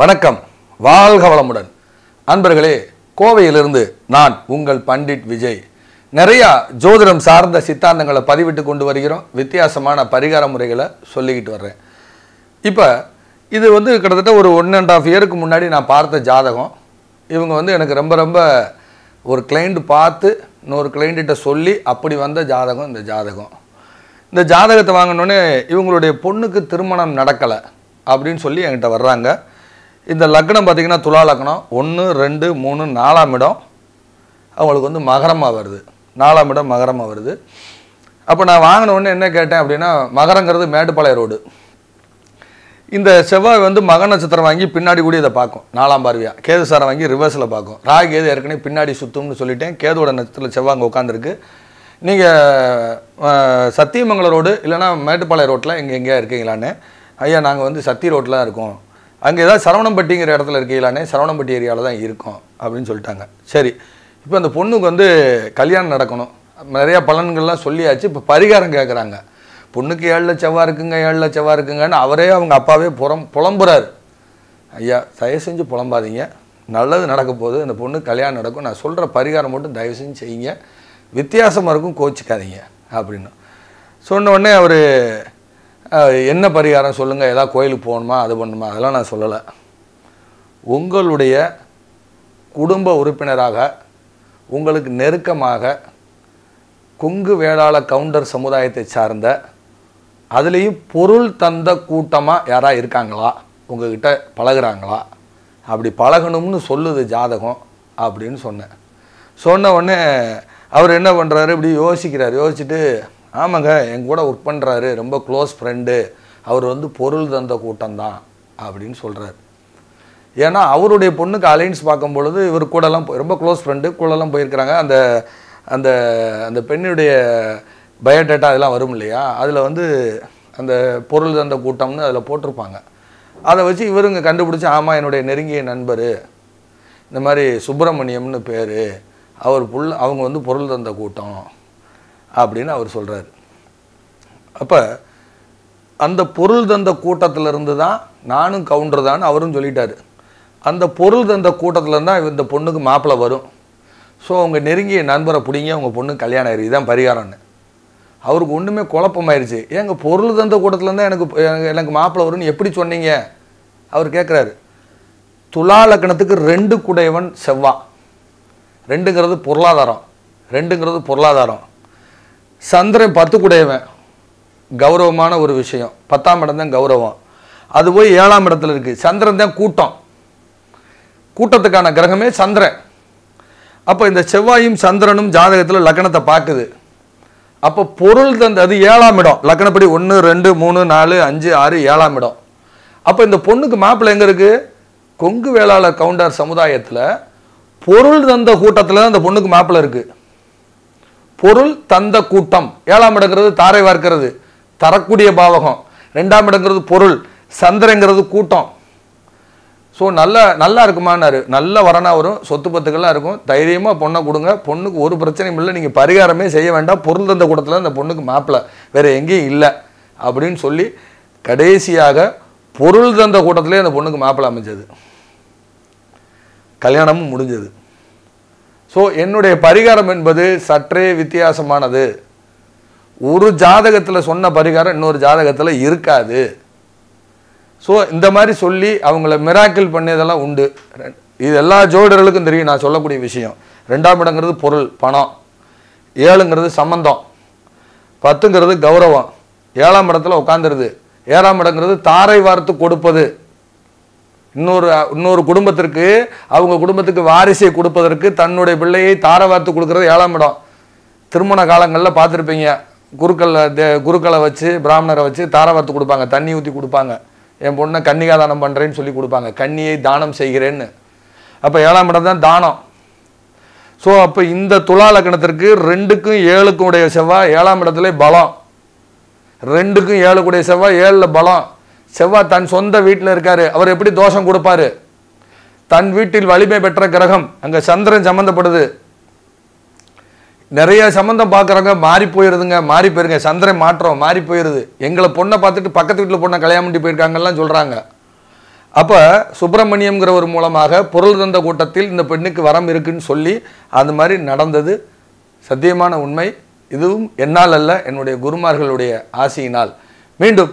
வணக்கம் வாழ்க வளமுடன் அன்பர்களே கோவையிலிருந்து நான் உங்கள் பண்டிட் விஜய் நிறையா ஜோதிடம் சார்ந்த சித்தாந்தங்களை பதிவிட்டு கொண்டு வருகிறோம் வித்தியாசமான பரிகார முறைகளை சொல்லிக்கிட்டு வர்றேன் இப்போ இது வந்து கிட்டத்தட்ட ஒரு ஒன் அண்ட் ஆஃப் இயருக்கு முன்னாடி நான் பார்த்த ஜாதகம் இவங்க வந்து எனக்கு ரொம்ப ரொம்ப ஒரு கிளைண்ட்டு பார்த்து இன்னொரு கிளைண்ட்டிட்ட சொல்லி அப்படி வந்த ஜாதகம் இந்த ஜாதகம் இந்த ஜாதகத்தை வாங்கினோடனே இவங்களுடைய பொண்ணுக்கு திருமணம் நடக்கலை அப்படின்னு சொல்லி என்கிட்ட வர்றாங்க இந்த லக்னம் பார்த்திங்கன்னா துலா லக்னம் ஒன்று ரெண்டு மூணு நாலாம் இடம் அவங்களுக்கு வந்து மகரமாக வருது நாலாம் இடம் மகரமாக வருது அப்போ நான் வாங்கின உடனே என்ன கேட்டேன் அப்படின்னா மகரங்கிறது மேட்டுப்பாளைய ரோடு இந்த செவ்வாய் வந்து மக நட்சத்திரம் வாங்கி பின்னாடி கூட இதை பார்க்கும் நாலாம் பார்வையாக கேது சாரம் வாங்கி ரிவர்ஸில் பார்க்கும் ராகு கேது ஏற்கனவே பின்னாடி சுற்றும்னு சொல்லிட்டேன் கேதுவோட நட்சத்திரத்தில் செவ்வாய் அங்கே உட்காந்துருக்கு நீங்கள் சத்தியமங்கல ரோடு இல்லைனா மேட்டுப்பாளைய ரோட்டில் இங்கே எங்கேயா இருக்கீங்களான்னு ஐயா நாங்கள் வந்து சத்தி ரோட்டில் தான் இருக்கோம் அங்கே ஏதாவது சரவணம்பட்டிங்கிற இடத்துல இருக்கீங்களானே சரவணம்பட்டி ஏரியாவில் தான் இருக்கும் அப்படின்னு சொல்லிட்டாங்க சரி இப்போ அந்த பொண்ணுக்கு வந்து கல்யாணம் நடக்கணும் நிறையா பலன்கள்லாம் சொல்லியாச்சு இப்போ பரிகாரம் கேட்குறாங்க பொண்ணுக்கு ஏழில் செவ்வாய் இருக்குங்க ஏழில் செவ்வாய் இருக்குங்கன்னு அவரே அவங்க அப்பாவே புறம் புலம்புறாரு ஐயா தயவு செஞ்சு புலம்பாதீங்க நல்லது நடக்க போது அந்த பொண்ணு கல்யாணம் நடக்கும் நான் சொல்கிற பரிகாரம் மட்டும் தயவு செஞ்சு செய்யுங்க வித்தியாசமாக இருக்கும் கோச்சிக்காதீங்க அப்படின்னு சொன்ன உடனே அவர் என்ன பரிகாரம் சொல்லுங்கள் ஏதாவது கோயிலுக்கு போகணுமா அது பண்ணணுமா அதெல்லாம் நான் சொல்லலை உங்களுடைய குடும்ப உறுப்பினராக உங்களுக்கு நெருக்கமாக கொங்கு வேளாள கவுண்டர் சமுதாயத்தை சார்ந்த அதுலேயும் பொருள் தந்த கூட்டமாக யாராக இருக்காங்களா உங்ககிட்ட பழகிறாங்களா அப்படி பழகணும்னு சொல்லுது ஜாதகம் அப்படின்னு சொன்னேன் சொன்ன உடனே அவர் என்ன பண்ணுறாரு இப்படி யோசிக்கிறார் யோசிச்சுட்டு ஆமாங்க என் கூட ஒர்க் பண்ணுறாரு ரொம்ப க்ளோஸ் ஃப்ரெண்டு அவர் வந்து பொருள் தந்த கூட்டம் தான் அப்படின்னு சொல்கிறார் ஏன்னா அவருடைய பொண்ணுக்கு அலைன்ஸ் பார்க்கும் பொழுது இவர் கூடலாம் ரொம்ப க்ளோஸ் ஃப்ரெண்டு கூடலாம் போயிருக்கிறாங்க அந்த அந்த அந்த பெண்ணுடைய பயோடேட்டா அதெல்லாம் வரும் இல்லையா அதில் வந்து அந்த பொருள் தந்த கூட்டம்னு அதில் போட்டிருப்பாங்க அதை வச்சு இவருங்க கண்டுபிடிச்சி ஆமாம் என்னுடைய நெருங்கிய நண்பர் இந்த மாதிரி சுப்பிரமணியம்னு பேர் அவர் புல் அவங்க வந்து பொருள் தந்த கூட்டம் அப்படின்னு அவர் சொல்கிறார் அப்போ அந்த பொருள் தந்த கூட்டத்திலிருந்து தான் நானும் கவுண்டர் தான் அவரும் சொல்லிட்டார் அந்த பொருள் தந்த கூட்டத்திலேருந்து தான் இந்த பொண்ணுக்கு மாப்பிள்ளை வரும் ஸோ அவங்க நெருங்கிய நண்பரை பிடிங்க உங்கள் பொண்ணு கல்யாணம் ஆயிரு இதுதான் பரிகாரம்னு அவருக்கு ஒன்றுமே குழப்பமாயிருச்சு ஏங்க பொருள் தந்த கூட்டத்துலேருந்து எனக்கு எனக்கு மாப்பிள்ளை வரும்னு எப்படி சொன்னீங்க அவர் கேட்குறாரு துலாலக்கணத்துக்கு ரெண்டு குடையவன் செவ்வா ரெண்டுங்கிறது பொருளாதாரம் ரெண்டுங்கிறது பொருளாதாரம் சந்திரன் பத்து கூடையவன் கௌரவமான ஒரு விஷயம் பத்தாம் இடம் தான் கௌரவம் அது போய் ஏழாம் இடத்துல இருக்குது சந்திரன் தான் கூட்டம் கூட்டத்துக்கான கிரகமே சந்திரன் அப்போ இந்த செவ்வாயும் சந்திரனும் ஜாதகத்தில் லக்கணத்தை பார்க்குது அப்போ பொருள் தந்து அது ஏழாம் இடம் லக்கணப்படி ஒன்று ரெண்டு மூணு நாலு அஞ்சு ஆறு ஏழாம் இடம் அப்போ இந்த பொண்ணுக்கு மாப்பிள்ளை எங்கே இருக்குது கொங்கு வேளாளர் கவுண்டர் சமுதாயத்தில் பொருள் தந்த கூட்டத்தில் தான் அந்த பொண்ணுக்கு மாப்பிள்ளை இருக்குது பொருள் தந்த கூட்டம் ஏழாம் இடங்கிறது தாரை வார்க்கிறது தரக்கூடிய பாவகம் ரெண்டாம் இடங்கிறது பொருள் சந்திரங்கிறது கூட்டம் ஸோ நல்லா நல்லா இருக்குமானாரு நல்ல வரனா வரும் சொத்து பத்துக்கள்லாம் இருக்கும் தைரியமாக பொண்ணை கொடுங்க பொண்ணுக்கு ஒரு பிரச்சனையும் இல்லை நீங்கள் பரிகாரமே செய்ய வேண்டாம் பொருள் தந்த கூட்டத்தில் அந்த பொண்ணுக்கு மாப்பிள்ள வேறு எங்கேயும் இல்லை அப்படின்னு சொல்லி கடைசியாக பொருள் தந்த கூட்டத்திலே அந்த பொண்ணுக்கு மாப்பிள்ள அமைஞ்சது கல்யாணமும் முடிஞ்சது ஸோ என்னுடைய பரிகாரம் என்பது சற்றே வித்தியாசமானது ஒரு ஜாதகத்தில் சொன்ன பரிகாரம் இன்னொரு ஜாதகத்தில் இருக்காது ஸோ இந்த மாதிரி சொல்லி அவங்கள மிராக்கிள் பண்ணியதெல்லாம் உண்டு இது எல்லா ஜோடர்களுக்கும் தெரியும் நான் சொல்லக்கூடிய விஷயம் ரெண்டாம் இடங்கிறது பொருள் பணம் ஏழுங்கிறது சம்மந்தம் பத்துங்கிறது கௌரவம் ஏழாம் இடத்துல உட்காந்துருது ஏழாம் இடங்கிறது தாரை வார்த்து கொடுப்பது இன்னொரு இன்னொரு குடும்பத்திற்கு அவங்க குடும்பத்துக்கு வாரிசை கொடுப்பதற்கு தன்னுடைய பிள்ளையை தாரவாத்து கொடுக்குறது ஏழாம் இடம் திருமண காலங்களில் பார்த்துருப்பீங்க குருக்களை குருக்களை வச்சு பிராமணரை வச்சு தாரவாத்து கொடுப்பாங்க தண்ணி ஊற்றி கொடுப்பாங்க என் பொண்ணை கன்னிகா தானம் பண்ணுறேன்னு சொல்லி கொடுப்பாங்க கன்னியை தானம் செய்கிறேன்னு அப்போ ஏழாம் இடம் தான் தானம் ஸோ அப்போ இந்த துலா லக்கணத்திற்கு ரெண்டுக்கும் ஏழுக்கும் உடைய செவ்வாய் ஏழாம் இடத்துல பலம் ரெண்டுக்கும் ஏழுக்குடைய செவ்வாய் ஏழில் பலம் செவ்வாய் தன் சொந்த வீட்டில் இருக்கார் அவர் எப்படி தோஷம் கொடுப்பாரு தன் வீட்டில் வலிமை பெற்ற கிரகம் அங்கே சந்திரன் சம்மந்தப்படுது நிறைய சம்மந்தம் பார்க்குறவங்க மாறி போயிடுதுங்க மாறி போயிருங்க சந்திரன் மாற்றம் மாறி போயிடுது எங்களை பொண்ணை பார்த்துட்டு பக்கத்து வீட்டில் பொண்ணை கல்யாணம் போயிருக்காங்கலாம் சொல்கிறாங்க அப்போ சுப்பிரமணியம்ங்கிறவர் மூலமாக பொருள் தந்த கூட்டத்தில் இந்த பெண்ணுக்கு வரம் இருக்குன்னு சொல்லி அது மாதிரி நடந்தது சத்தியமான உண்மை இதுவும் என்னால் அல்ல என்னுடைய குருமார்களுடைய ஆசையினால் மீண்டும்